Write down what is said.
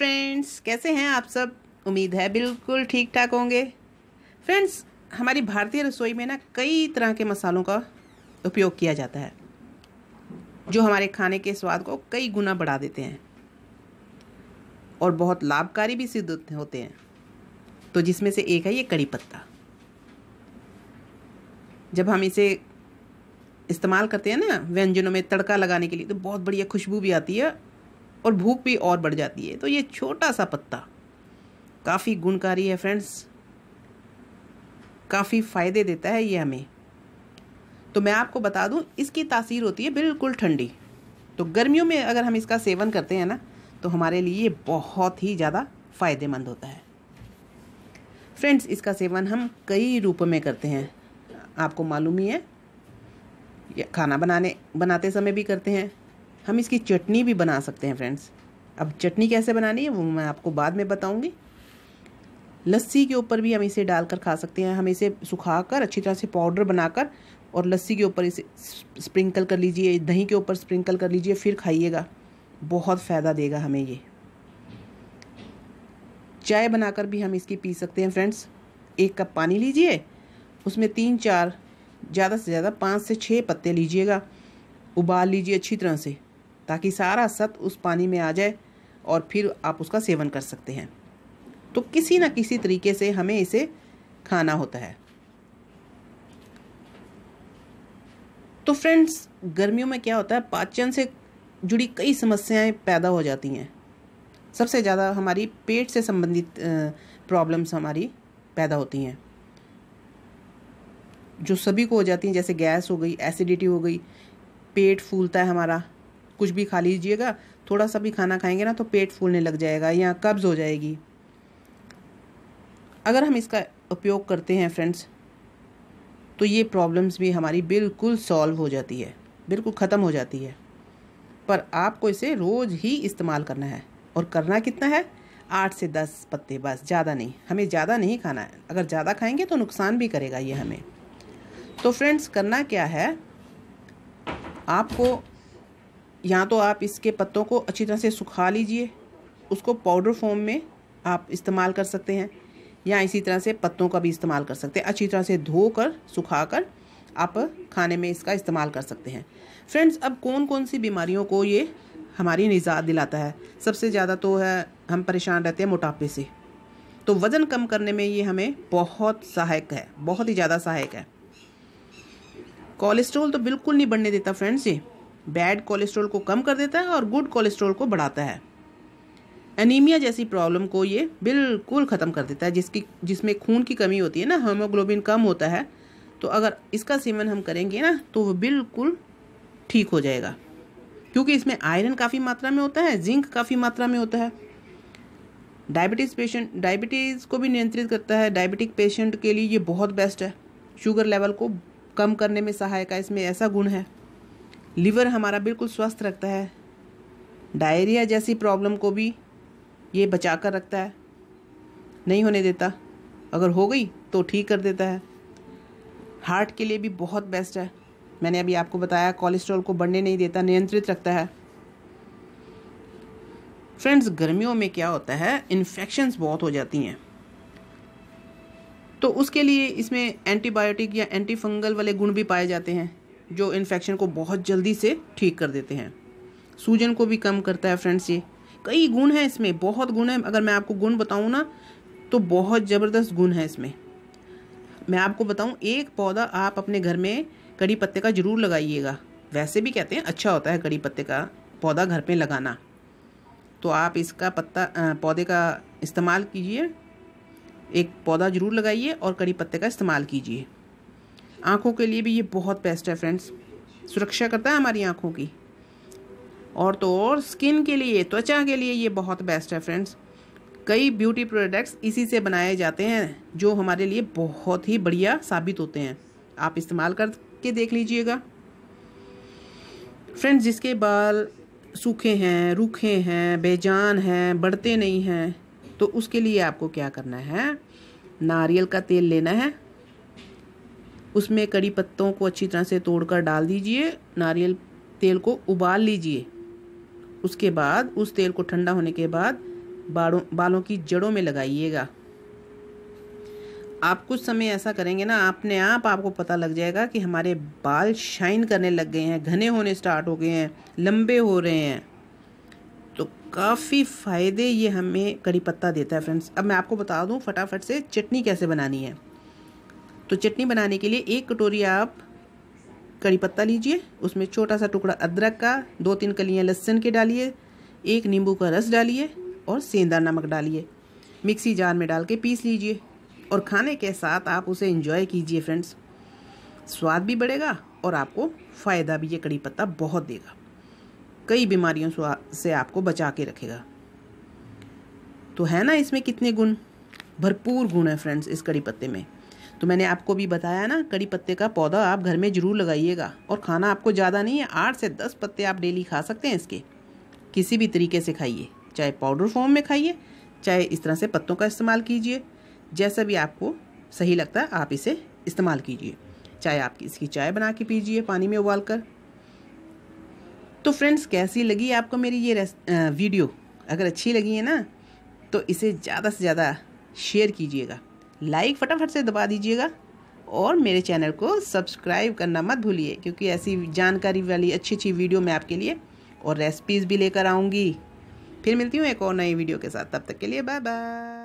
friends कैसे हैं आप सब उम्मीद है बिल्कुल ठीक ठाक होंगे फ्रेंड्स हमारी भारतीय रसोई में ना कई तरह के मसालों का उपयोग किया जाता है जो हमारे खाने के स्वाद को कई गुना बढ़ा देते हैं और बहुत लाभकारी भी सिद्ध होते हैं तो जिसमें से एक है ये कड़ी पत्ता जब हम इसे इस्तेमाल करते हैं ना व्यंजनों में तड़का लगाने के लिए तो बहुत बढ़िया खुशबू भी आती है और भूख भी और बढ़ जाती है तो ये छोटा सा पत्ता काफ़ी गुणकारी है फ्रेंड्स काफ़ी फ़ायदे देता है ये हमें तो मैं आपको बता दूं इसकी तासीर होती है बिल्कुल ठंडी तो गर्मियों में अगर हम इसका सेवन करते हैं ना तो हमारे लिए बहुत ही ज़्यादा फ़ायदेमंद होता है फ्रेंड्स इसका सेवन हम कई रूपों में करते हैं आपको मालूम ही है खाना बनाने बनाते समय भी करते हैं हम इसकी चटनी भी बना सकते हैं फ्रेंड्स अब चटनी कैसे बनानी है वो मैं आपको बाद में बताऊँगी लस्सी के ऊपर भी हम इसे डालकर खा सकते हैं हम इसे सुखा कर अच्छी तरह से पाउडर बनाकर और लस्सी के ऊपर इसे स्प्रिंकल कर लीजिए दही के ऊपर स्प्रिंकल कर लीजिए फिर खाइएगा बहुत फ़ायदा देगा हमें ये चाय बनाकर भी हम इसकी पी सकते हैं फ्रेंड्स एक कप पानी लीजिए उसमें तीन चार ज़्यादा से ज़्यादा पाँच से छः पत्ते लीजिएगा उबाल लीजिए अच्छी तरह से ताकि सारा सत उस पानी में आ जाए और फिर आप उसका सेवन कर सकते हैं तो किसी ना किसी तरीके से हमें इसे खाना होता है तो फ्रेंड्स गर्मियों में क्या होता है पाचन से जुड़ी कई समस्याएं पैदा हो जाती हैं सबसे ज़्यादा हमारी पेट से संबंधित प्रॉब्लम्स हमारी पैदा होती हैं जो सभी को हो जाती हैं जैसे गैस हो गई एसिडिटी हो गई पेट फूलता है हमारा कुछ भी खा लीजिएगा थोड़ा सा भी खाना खाएंगे ना तो पेट फूलने लग जाएगा या कब्ज़ हो जाएगी अगर हम इसका उपयोग करते हैं फ्रेंड्स तो ये प्रॉब्लम्स भी हमारी बिल्कुल सॉल्व हो जाती है बिल्कुल ख़त्म हो जाती है पर आपको इसे रोज़ ही इस्तेमाल करना है और करना कितना है आठ से दस पत्ते बस ज़्यादा नहीं हमें ज़्यादा नहीं खाना है अगर ज़्यादा खाएंगे तो नुकसान भी करेगा ये हमें तो फ्रेंड्स करना क्या है आपको या तो आप इसके पत्तों को अच्छी तरह से सुखा लीजिए उसको पाउडर फॉर्म में आप इस्तेमाल कर सकते हैं या इसी तरह से पत्तों का भी इस्तेमाल कर सकते हैं अच्छी तरह से धो कर सुखा कर आप खाने में इसका इस्तेमाल कर सकते हैं फ्रेंड्स अब कौन कौन सी बीमारियों को ये हमारी निजात दिलाता है सबसे ज़्यादा तो है हम परेशान रहते हैं मोटापे से तो वज़न कम करने में ये हमें बहुत सहायक है बहुत ही ज़्यादा सहायक है कोलेस्ट्रॉल तो बिल्कुल नहीं बढ़ने देता फ्रेंड्स ये बैड कोलेस्ट्रॉल को कम कर देता है और गुड कोलेस्ट्रॉल को बढ़ाता है एनीमिया जैसी प्रॉब्लम को ये बिल्कुल ख़त्म कर देता है जिसकी जिसमें खून की कमी होती है ना हेमोग्लोबिन कम होता है तो अगर इसका सेवन हम करेंगे ना तो वो बिल्कुल ठीक हो जाएगा क्योंकि इसमें आयरन काफ़ी मात्रा में होता है जिंक काफ़ी मात्रा में होता है डायबिटीज़ पेशेंट डायबिटीज़ को भी नियंत्रित करता है डायबिटिक पेशेंट के लिए ये बहुत बेस्ट है शुगर लेवल को कम करने में सहायक है इसमें ऐसा गुण है लीवर हमारा बिल्कुल स्वस्थ रखता है डायरिया जैसी प्रॉब्लम को भी ये बचा कर रखता है नहीं होने देता अगर हो गई तो ठीक कर देता है हार्ट के लिए भी बहुत बेस्ट है मैंने अभी आपको बताया कोलेस्ट्रॉल को बढ़ने नहीं देता नियंत्रित रखता है फ्रेंड्स गर्मियों में क्या होता है इन्फेक्शंस बहुत हो जाती हैं तो उसके लिए इसमें एंटीबायोटिक या एंटीफंगल वाले गुण भी पाए जाते हैं जो इन्फेक्शन को बहुत जल्दी से ठीक कर देते हैं सूजन को भी कम करता है फ्रेंड्स ये कई गुण हैं इसमें बहुत गुण हैं अगर मैं आपको गुण बताऊँ ना तो बहुत ज़बरदस्त गुण है इसमें मैं आपको बताऊँ एक पौधा आप अपने घर में कड़ी पत्ते का ज़रूर लगाइएगा वैसे भी कहते हैं अच्छा होता है कड़ी पत्ते का पौधा घर पे लगाना तो आप इसका पत्ता पौधे का इस्तेमाल कीजिए एक पौधा ज़रूर लगाइए और कड़ी पत्ते का इस्तेमाल कीजिए आँखों के लिए भी ये बहुत बेस्ट है फ्रेंड्स सुरक्षा करता है हमारी आँखों की और तो और स्किन के लिए त्वचा के लिए ये बहुत बेस्ट है फ्रेंड्स कई ब्यूटी प्रोडक्ट्स इसी से बनाए जाते हैं जो हमारे लिए बहुत ही बढ़िया साबित होते हैं आप इस्तेमाल करके देख लीजिएगा फ्रेंड्स जिसके बाल सूखे हैं रूखे हैं बेजान हैं बढ़ते नहीं हैं तो उसके लिए आपको क्या करना है नारियल का तेल लेना है उसमें कड़ी पत्तों को अच्छी तरह से तोड़कर डाल दीजिए नारियल तेल को उबाल लीजिए उसके बाद उस तेल को ठंडा होने के बाद बालों बालों की जड़ों में लगाइएगा आप कुछ समय ऐसा करेंगे ना अपने आप आपको पता लग जाएगा कि हमारे बाल शाइन करने लग गए हैं घने होने स्टार्ट हो गए हैं लंबे हो रहे हैं तो काफ़ी फ़ायदे ये हमें कड़ी पत्ता देता है फ्रेंड्स अब मैं आपको बता दूं फटाफट से चटनी कैसे बनानी है तो चटनी बनाने के लिए एक कटोरी आप कड़ी पत्ता लीजिए उसमें छोटा सा टुकड़ा अदरक का दो तीन कलियाँ लहसुन के डालिए एक नींबू का रस डालिए और सेंधा नमक डालिए मिक्सी जार में डाल के पीस लीजिए और खाने के साथ आप उसे इंजॉय कीजिए फ्रेंड्स स्वाद भी बढ़ेगा और आपको फ़ायदा भी ये कड़ी पत्ता बहुत देगा कई बीमारियों से आपको बचा के रखेगा तो है ना इसमें कितने गुण भरपूर गुण है फ्रेंड्स इस कड़ी पत्ते में तो मैंने आपको भी बताया ना कड़ी पत्ते का पौधा आप घर में ज़रूर लगाइएगा और खाना आपको ज़्यादा नहीं है आठ से दस पत्ते आप डेली खा सकते हैं इसके किसी भी तरीके से खाइए चाहे पाउडर फॉर्म में खाइए चाहे इस तरह से पत्तों का इस्तेमाल कीजिए जैसा भी आपको सही लगता है आप इसे इस्तेमाल कीजिए चाहे आप इसकी चाय बना के पीजिए पानी में उबाल कर तो फ्रेंड्स कैसी लगी आपको मेरी ये वीडियो अगर अच्छी लगी है ना तो इसे ज़्यादा से ज़्यादा शेयर कीजिएगा लाइक फटाफट से दबा दीजिएगा और मेरे चैनल को सब्सक्राइब करना मत भूलिए क्योंकि ऐसी जानकारी वाली अच्छी अच्छी वीडियो मैं आपके लिए और रेसिपीज़ भी लेकर आऊँगी फिर मिलती हूँ एक और नई वीडियो के साथ तब तक के लिए बाय बाय